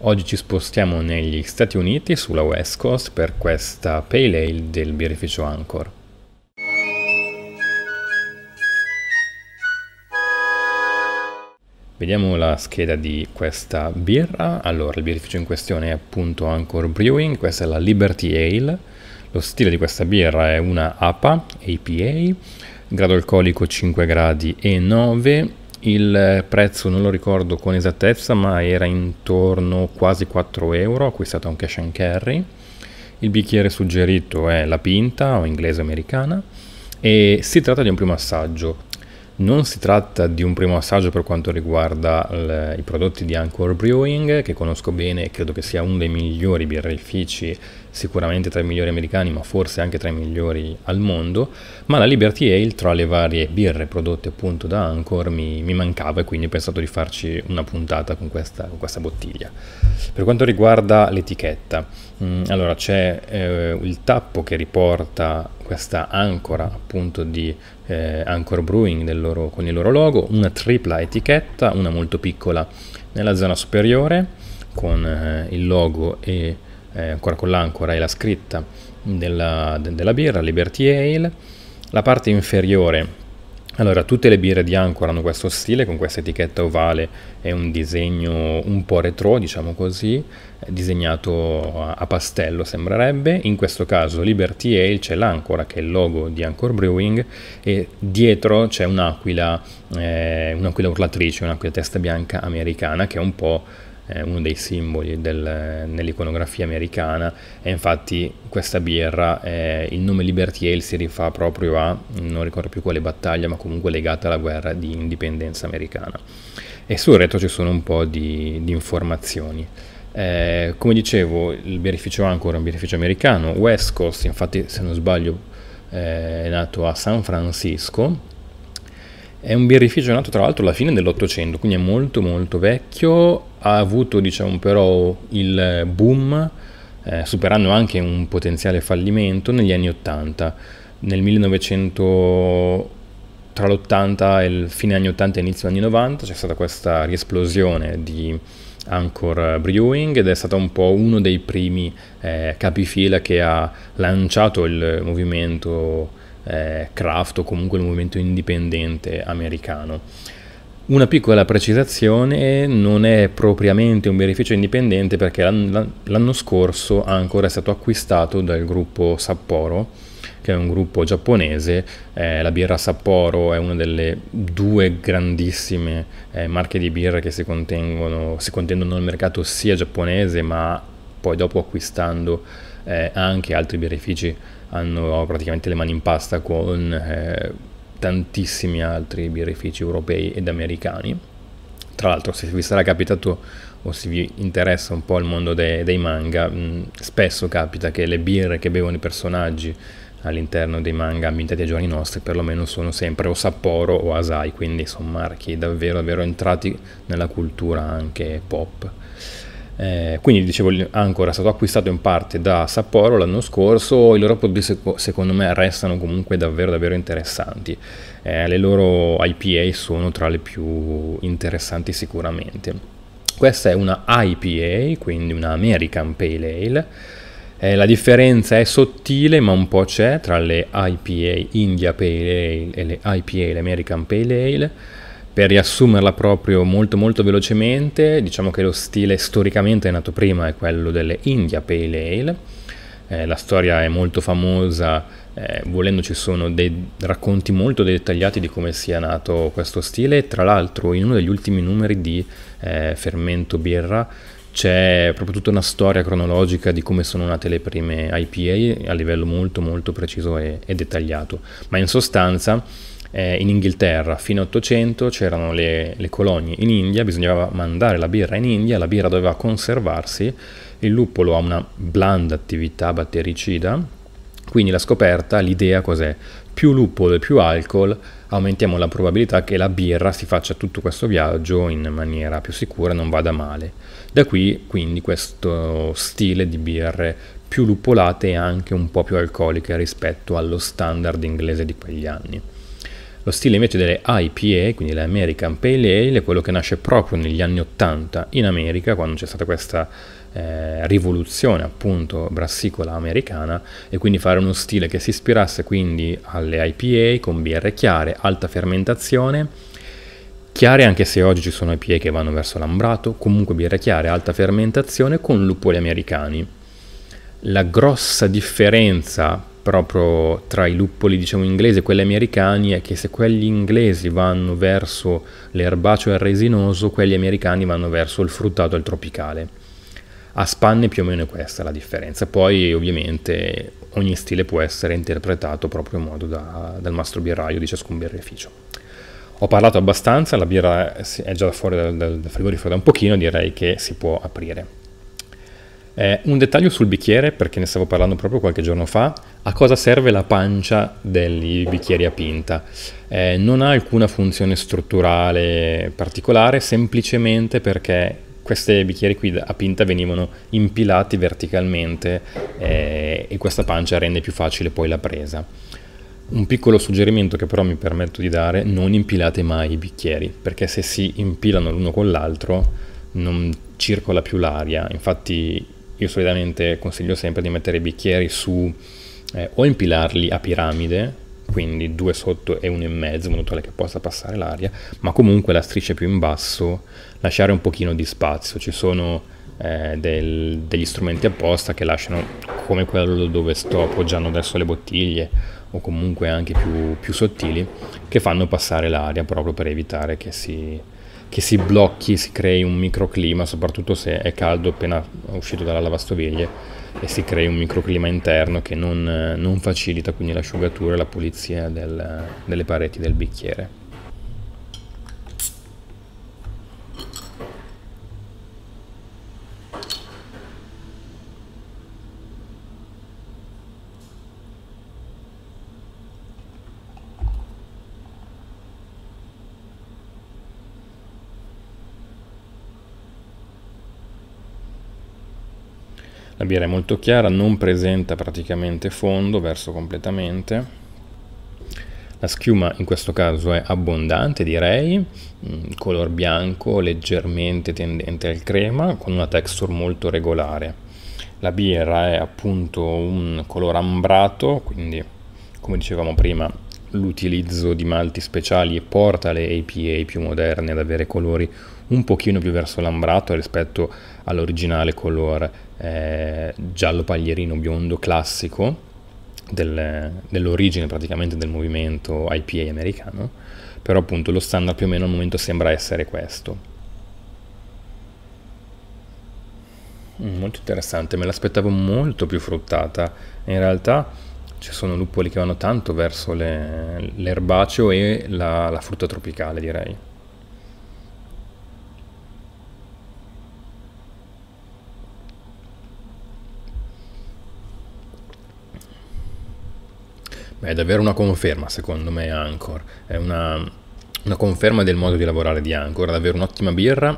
Oggi ci spostiamo negli Stati Uniti sulla West Coast per questa Pale Ale del birrificio Anchor. Vediamo la scheda di questa birra. Allora, il birrificio in questione è appunto Anchor Brewing, questa è la Liberty Ale. Lo stile di questa birra è una APA, APA, grado alcolico 5 gradi e 9 il prezzo non lo ricordo con esattezza ma era intorno quasi 4 euro acquistato un cash and carry il bicchiere suggerito è la pinta o inglese americana e si tratta di un primo assaggio non si tratta di un primo assaggio per quanto riguarda le, i prodotti di Anchor Brewing, che conosco bene e credo che sia uno dei migliori birrifici, sicuramente tra i migliori americani, ma forse anche tra i migliori al mondo, ma la Liberty Ale tra le varie birre prodotte appunto da Anchor mi, mi mancava e quindi ho pensato di farci una puntata con questa, con questa bottiglia. Per quanto riguarda l'etichetta, mh, mm, allora c'è eh, il tappo che riporta questa ancora appunto di eh, Anchor Brewing loro, con il loro logo, una tripla etichetta, una molto piccola nella zona superiore con eh, il logo e eh, ancora con l'ancora e la scritta della, de, della birra Liberty Ale, la parte inferiore allora, tutte le birre di Anchor hanno questo stile con questa etichetta ovale e un disegno un po' retro, diciamo così, disegnato a pastello sembrerebbe. In questo caso Liberty Ale c'è l'ancora che è il logo di Anchor Brewing e dietro c'è un'aquila, eh, un'aquila urlatrice, un'aquila testa bianca americana che è un po' eh, uno dei simboli del, nell'iconografia americana e infatti questa birra, eh, il nome Liberty Ale si rifà proprio a, non ricordo più quale battaglia, ma comunque legata alla guerra di indipendenza americana. E sul retro ci sono un po' di, di informazioni. Eh, come dicevo, il birrificio Anchor è un birrificio americano, West Coast, infatti se non sbaglio eh, è nato a San Francisco, è un birrificio nato tra l'altro alla fine dell'Ottocento, quindi è molto molto vecchio, ha avuto diciamo però il boom, eh, superando anche un potenziale fallimento negli anni Ottanta. Nel 1900 tra l'80 e il fine anni 80 e inizio anni 90 c'è stata questa riesplosione di Anchor Brewing ed è stato un po' uno dei primi eh, capifila che ha lanciato il movimento eh, craft o comunque il movimento indipendente americano. Una piccola precisazione, non è propriamente un beneficio indipendente perché l'anno scorso ancora è stato acquistato dal gruppo Sapporo, che è un gruppo giapponese, eh, la birra Sapporo è una delle due grandissime eh, marche di birra che si, si contendono nel mercato sia giapponese ma poi dopo acquistando eh, anche altri benefici hanno praticamente le mani in pasta con eh, tantissimi altri birrifici europei ed americani. Tra l'altro, se vi sarà capitato o se vi interessa un po' il mondo de- dei manga, mh, mm, spesso capita che le birre che bevono i personaggi all'interno dei manga ambientati ai giorni nostri perlomeno sono sempre o Sapporo o Asai, quindi sono marchi davvero, davvero entrati nella cultura anche pop. Eh, quindi dicevo ancora è stato acquistato in parte da Sapporo l'anno scorso i loro prodotti secondo me restano comunque davvero davvero interessanti eh, le loro IPA sono tra le più interessanti sicuramente questa è una IPA quindi una American Pale Ale eh, la differenza è sottile ma un po' c'è tra le IPA India Pale Ale e le IPA le American Pale Ale per riassumerla proprio molto molto velocemente, diciamo che lo stile storicamente è nato prima è quello delle India Pale Ale. Eh, la storia è molto famosa, eh, volendo ci sono dei racconti molto dettagliati di come sia nato questo stile. Tra l'altro in uno degli ultimi numeri di eh, Fermento Birra c'è proprio tutta una storia cronologica di come sono nate le prime IPA a livello molto molto preciso e, e dettagliato. Ma in sostanza eh, in Inghilterra fino all'Ottocento c'erano le, le, colonie in India, bisognava mandare la birra in India, la birra doveva conservarsi, il luppolo ha una blanda attività battericida, quindi la scoperta, l'idea cos'è? Più luppolo e più alcol aumentiamo la probabilità che la birra si faccia tutto questo viaggio in maniera più sicura e non vada male. Da qui quindi questo stile di birre più luppolate e anche un po' più alcoliche rispetto allo standard inglese di quegli anni. Lo stile invece delle IPA, quindi le American Pale Ale, è quello che nasce proprio negli anni 80 in America, quando c'è stata questa eh, rivoluzione appunto brassicola americana, e quindi fare uno stile che si ispirasse quindi alle IPA con birre chiare, alta fermentazione, chiare anche se oggi ci sono IPA che vanno verso l'ambrato, comunque birre chiare, alta fermentazione con lupoli americani. La grossa differenza proprio tra i luppoli diciamo inglese e quelli americani è che se quelli inglesi vanno verso l'erbaceo e il resinoso, quelli americani vanno verso il fruttato e il tropicale. A spanne più o meno è questa la differenza, poi ovviamente ogni stile può essere interpretato proprio in modo da, dal mastro birraio di ciascun birrificio. Ho parlato abbastanza, la birra è già fuori dal, dal frigorifero da un pochino, direi che si può aprire. Eh, un dettaglio sul bicchiere, perché ne stavo parlando proprio qualche giorno fa, a cosa serve la pancia dei bicchieri a pinta? Eh, non ha alcuna funzione strutturale particolare, semplicemente perché questi bicchieri qui a pinta venivano impilati verticalmente eh, e questa pancia rende più facile poi la presa. Un piccolo suggerimento che però mi permetto di dare, non impilate mai i bicchieri, perché se si impilano l'uno con l'altro non circola più l'aria, infatti io solitamente consiglio sempre di mettere i bicchieri su eh, o impilarli a piramide, quindi due sotto e uno in mezzo, in modo tale che possa passare l'aria, ma comunque la striscia più in basso lasciare un pochino di spazio. Ci sono eh, del, degli strumenti apposta che lasciano come quello dove sto appoggiando adesso le bottiglie o comunque anche più, più sottili che fanno passare l'aria proprio per evitare che si, che si blocchi, si crei un microclima, soprattutto se è caldo appena uscito dalla lavastoviglie e si crei un microclima interno che non, eh, non facilita quindi l'asciugatura e la pulizia del, delle pareti del bicchiere. La birra è molto chiara, non presenta praticamente fondo, verso completamente. La schiuma in questo caso è abbondante direi, mm, color bianco leggermente tendente al crema con una texture molto regolare. La birra è appunto un color ambrato, quindi come dicevamo prima l'utilizzo di malti speciali porta le APA più moderne ad avere colori un pochino più verso l'ambrato rispetto all'originale colore eh, giallo paglierino biondo classico del, dell'origine praticamente del movimento IPA americano, però appunto lo standard più o meno al momento sembra essere questo. Mm, molto interessante, me l'aspettavo molto più fruttata. In realtà ci sono luppoli che vanno tanto verso l'erbaceo e la, la frutta tropicale, direi. è davvero una conferma secondo me Anchor, è una, una conferma del modo di lavorare di Anchor, è davvero un'ottima birra.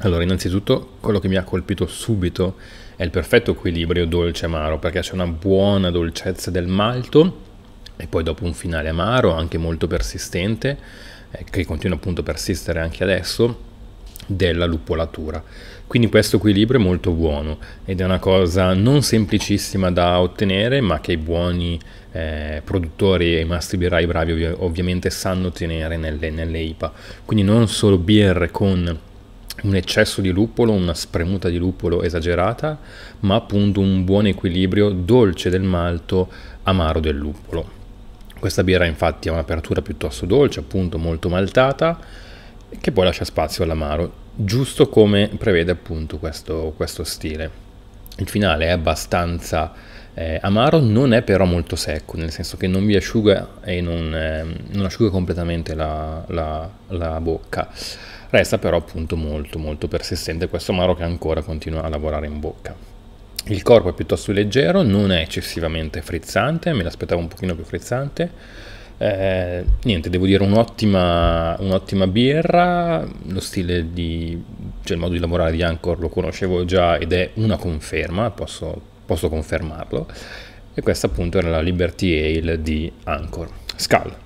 Allora, innanzitutto, quello che mi ha colpito subito è il perfetto equilibrio dolce-amaro, perché c'è una buona dolcezza del malto e poi dopo un finale amaro, anche molto persistente, eh, che continua appunto a persistere anche adesso della luppolatura. Quindi questo equilibrio è molto buono ed è una cosa non semplicissima da ottenere, ma che i buoni eh, produttori e i mastri birrai bravi ov- ovviamente sanno ottenere nelle, nelle IPA. Quindi non solo birre con un eccesso di luppolo, una spremuta di luppolo esagerata, ma appunto un buon equilibrio dolce del malto, amaro del luppolo. Questa birra infatti ha un'apertura piuttosto dolce, appunto molto maltata, che poi lascia spazio all'amaro, giusto come prevede appunto questo, questo stile. Il finale è abbastanza eh, amaro, non è però molto secco, nel senso che non vi asciuga e non, eh, non asciuga completamente la, la, la, bocca. Resta però appunto molto molto persistente questo amaro che ancora continua a lavorare in bocca. Il corpo è piuttosto leggero, non è eccessivamente frizzante, me l'aspettavo un pochino più frizzante, eh, niente, devo dire un'ottima, un'ottima birra, lo stile di, cioè il modo di lavorare di Anchor lo conoscevo già ed è una conferma, posso, posso confermarlo, e questa appunto era la Liberty Ale di Anchor. Scal.